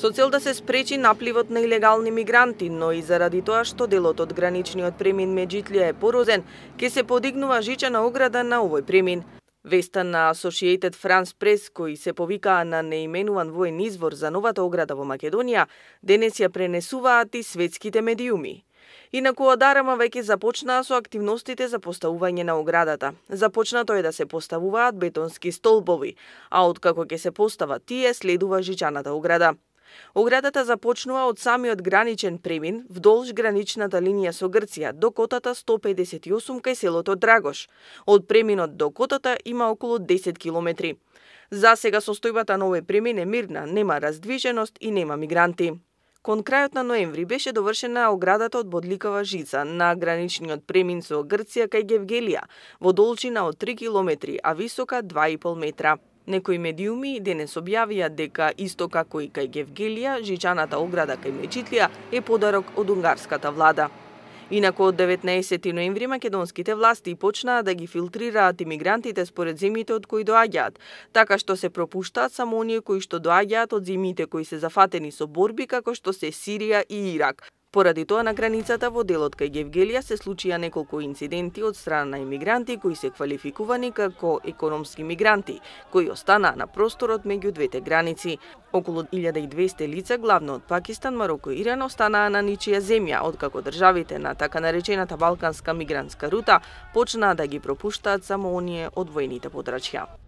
со цел да се спречи напливот на илегални мигранти, но и заради тоа што делот од граничниот премин Меджитлија е порозен, ке се подигнува на ограда на овој премин. Веста на Associated France Press, кои се повикаа на неименуван воен извор за новата ограда во Македонија, денес ја пренесуваат и светските медиуми. Инаку од Арама веќе започнаа со активностите за поставување на оградата. Започнато е да се поставуваат бетонски столбови, а откако ќе се постават тие, следува жичаната ограда. Оградата започнува од самиот граничен премин вдолж граничната линија со Грција до котата 158 кај селото Драгош. Од преминот до котата има околу 10 километри. За сега состојбата на овој премин е мирна, нема раздвиженост и нема мигранти. Кон крајот на ноември беше довршена оградата од бодликава жица на граничниот премин со Грција кај Гевгелија, во должина од 3 километри, а висока 2,5 метра. Некои медиуми денес објавија дека исто како и кај Гевгелија, жичаната ограда кај Мечитлија е подарок од унгарската влада. Инако од 19 ноември македонските власти почнаа да ги филтрираат имигрантите според земјите од кои доаѓаат, така што се пропуштаат само оние кои што доаѓаат од земјите кои се зафатени со борби како што се Сирија и Ирак, Поради тоа на границата во делот кај Гевгелија се случија неколку инциденти од страна на имигранти кои се квалификувани како економски мигранти, кои останаа на просторот меѓу двете граници. Околу 1200 лица, главно од Пакистан, Мароко и Иран, останаа на ничија земја, откако државите на така наречената Балканска мигрантска рута почнаа да ги пропуштаат само оние од војните подрачја.